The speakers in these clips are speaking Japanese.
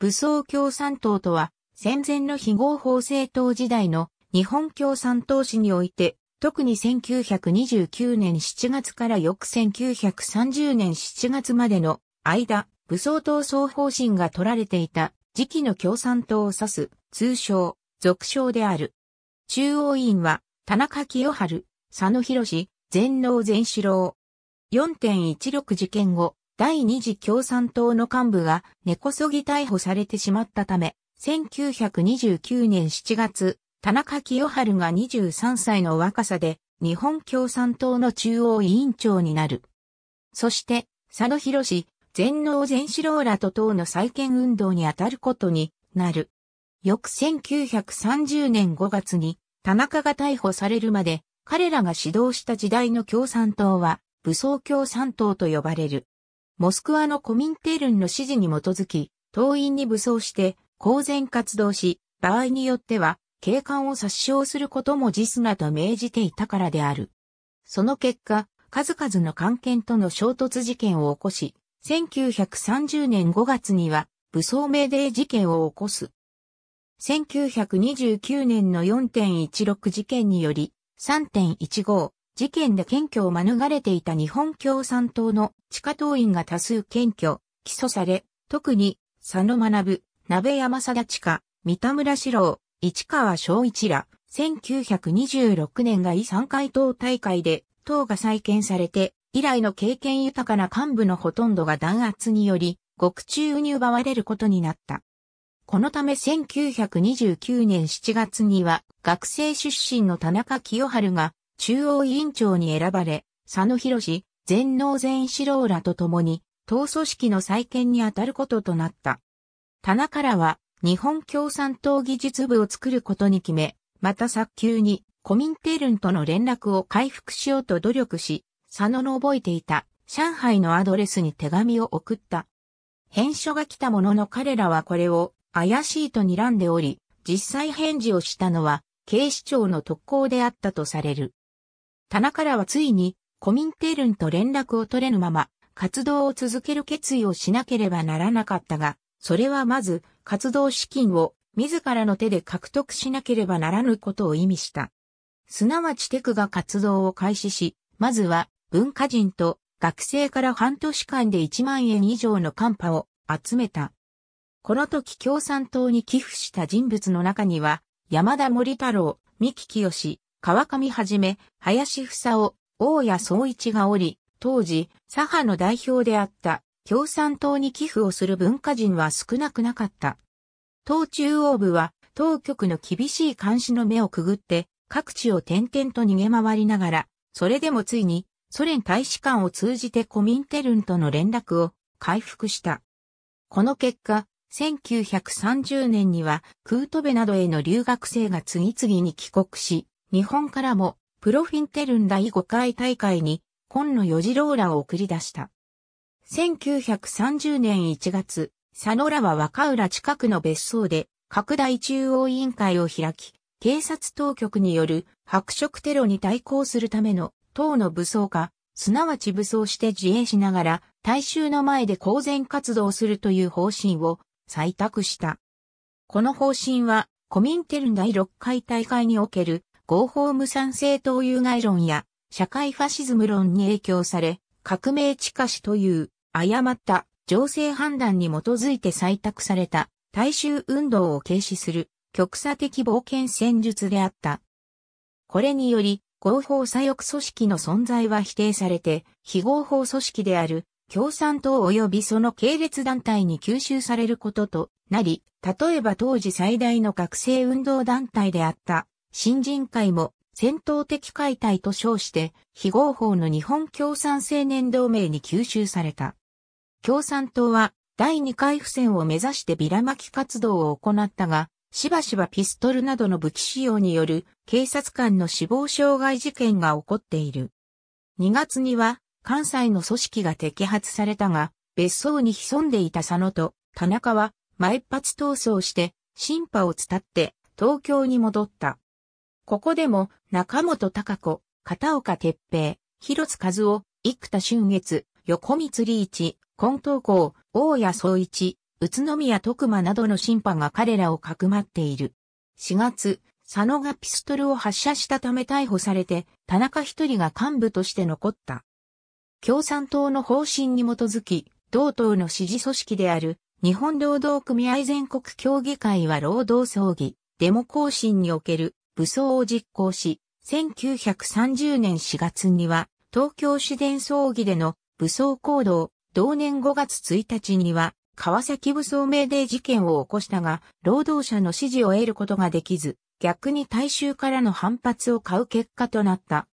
武装共産党とは、戦前の非合法政党時代の日本共産党史において、特に1929年7月から翌1930年7月までの間、武装闘争方針が取られていた時期の共産党を指す、通称、俗称である。中央委員は、田中清春、佐野博士、全能全四郎。4.16事件後、第二次共産党の幹部が根こそぎ逮捕されてしまったため、1929年7月、田中清春が23歳の若さで日本共産党の中央委員長になる。そして、佐野博士、全能全四郎らと党の再建運動に当たることになる。翌1930年5月に田中が逮捕されるまで彼らが指導した時代の共産党は武装共産党と呼ばれる。モスクワのコミンテルンの指示に基づき、党員に武装して公然活動し、場合によっては警官を殺傷することも実なと命じていたからである。その結果、数々の官係との衝突事件を起こし、1930年5月には武装命令事件を起こす。1929年の4.16事件により、3.15事件で検挙を免れていた日本共産党の地下党員が多数検挙、起訴され、特に佐野学、鍋山貞下、三田村四郎、市川昭一ら、1926年が遺3回党大会で党が再建されて、以来の経験豊かな幹部のほとんどが弾圧により、獄中に奪われることになった。このため1929年7月には学生出身の田中清春が中央委員長に選ばれ、佐野博士、全能全四郎らと共に、党組織の再建に当たることとなった。棚からは、日本共産党技術部を作ることに決め、また早急に、コミンテルンとの連絡を回復しようと努力し、佐野の覚えていた上海のアドレスに手紙を送った。返書が来たものの彼らはこれを怪しいと睨んでおり、実際返事をしたのは警視庁の特攻であったとされる。棚からはついに、コミンテルンと連絡を取れぬまま、活動を続ける決意をしなければならなかったが、それはまず、活動資金を自らの手で獲得しなければならぬことを意味した。すなわちテクが活動を開始し、まずは文化人と学生から半年間で1万円以上のカンパを集めた。この時共産党に寄付した人物の中には、山田森太郎、三木清、川上はじめ、林房を、大谷総一がおり、当時、左派の代表であった共産党に寄付をする文化人は少なくなかった。党中央部は当局の厳しい監視の目をくぐって各地を転々と逃げ回りながら、それでもついにソ連大使館を通じてコミンテルンとの連絡を回復した。この結果、1930年にはクートベなどへの留学生が次々に帰国し、日本からも、プロフィンテルン第5回大会に、今野与次ーラを送り出した。1930年1月、サノラは若浦近くの別荘で、拡大中央委員会を開き、警察当局による白色テロに対抗するための党の武装化、すなわち武装して自衛しながら大衆の前で公然活動するという方針を採択した。この方針はコミンテルン第6回大会における合法無産制党有害論や社会ファシズム論に影響され、革命地下史という誤った情勢判断に基づいて採択された大衆運動を軽視する極左的冒険戦術であった。これにより、合法左翼組織の存在は否定されて、非合法組織である共産党及びその系列団体に吸収されることとなり、例えば当時最大の学生運動団体であった新人会も戦闘的解体と称して、非合法の日本共産青年同盟に吸収された。共産党は第2回付戦を目指してビラ巻き活動を行ったが、しばしばピストルなどの武器使用による警察官の死亡傷害事件が起こっている。2月には関西の組織が摘発されたが、別荘に潜んでいた佐野と田中は前発闘争して、審判を伝って東京に戻った。ここでも、中本隆子、片岡鉄平、広津和夫、生田俊月、横光利一、近東校、大谷総一、宇都宮徳馬などの審判が彼らをかくまっている。4月、佐野がピストルを発射したため逮捕されて、田中一人が幹部として残った。共産党の方針に基づき、同党の支持組織である、日本労働組合全国協議会は労働葬儀、デモ行進における武装を実行し、1930年4月には東京市電葬儀での武装行動、同年5月1日には川崎武装命令事件を起こしたが、労働者の支持を得ることができず、逆に大衆からの反発を買う結果となった。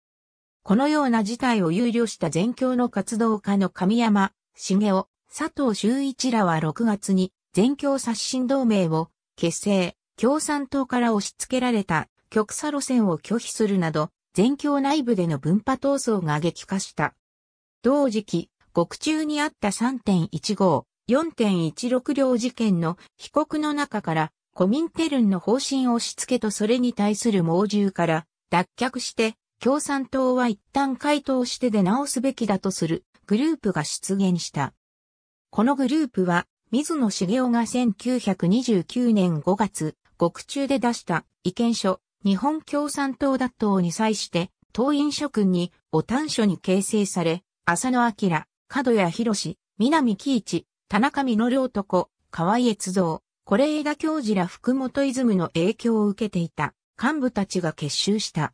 このような事態を憂慮した全教の活動家の神山、茂雄、佐藤修一らは6月に全教刷新同盟を結成、共産党から押し付けられた極左路線を拒否するなど、全教内部での分派闘争が激化した。同時期、獄中にあった3.15、4.16両事件の被告の中から、コミンテルンの方針押し付けとそれに対する猛獣から脱却して、共産党は一旦回答して出直すべきだとするグループが出現した。このグループは、水野茂雄が1929年5月、獄中で出した意見書、日本共産党打倒に際して、党員諸君に、お短所に形成され、浅野明、角谷博士、南喜一、田中稔男、河井悦三、是枝教授ら福本イズムの影響を受けていた幹部たちが結集した。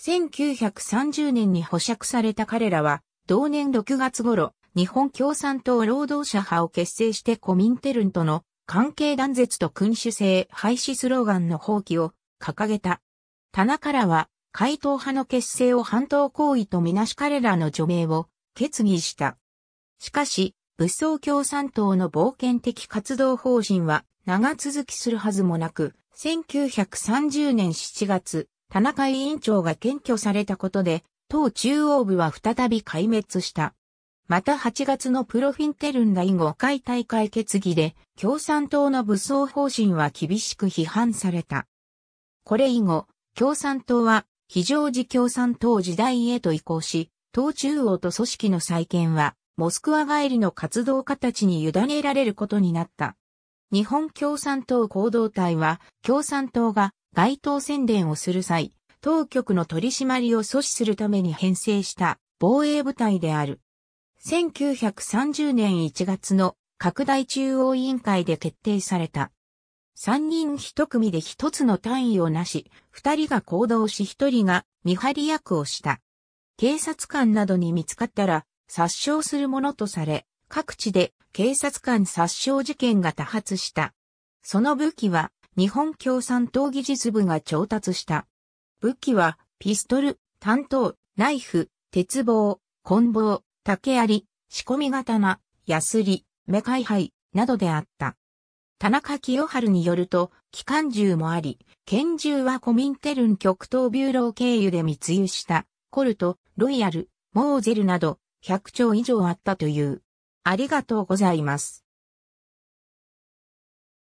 1930年に保釈された彼らは、同年6月頃、日本共産党労働者派を結成してコミンテルンとの関係断絶と君主制廃止スローガンの放棄を掲げた。棚からは、回答派の結成を反党行為とみなし彼らの除名を決議した。しかし、武装共産党の冒険的活動方針は長続きするはずもなく、1930年7月、田中委員長が検挙されたことで、党中央部は再び壊滅した。また8月のプロフィンテルン第5回大会決議で、共産党の武装方針は厳しく批判された。これ以後、共産党は非常時共産党時代へと移行し、党中央と組織の再建は、モスクワ帰りの活動家たちに委ねられることになった。日本共産党行動隊は、共産党が街頭宣伝をする際、当局の取り締まりを阻止するために編成した防衛部隊である。1930年1月の拡大中央委員会で決定された。三人一組で一つの単位をなし、二人が行動し一人が見張り役をした。警察官などに見つかったら殺傷するものとされ、各地で警察官殺傷事件が多発した。その武器は日本共産党技術部が調達した。武器はピストル、担当、ナイフ、鉄棒、棍棒、竹槍、仕込み刀、ヤスリ、目開杯などであった。田中清春によると、機関銃もあり、拳銃はコミンテルン極東ビューロー経由で密輸した、コルト、ロイヤル、モーゼルなど、100兆以上あったという。ありがとうございます。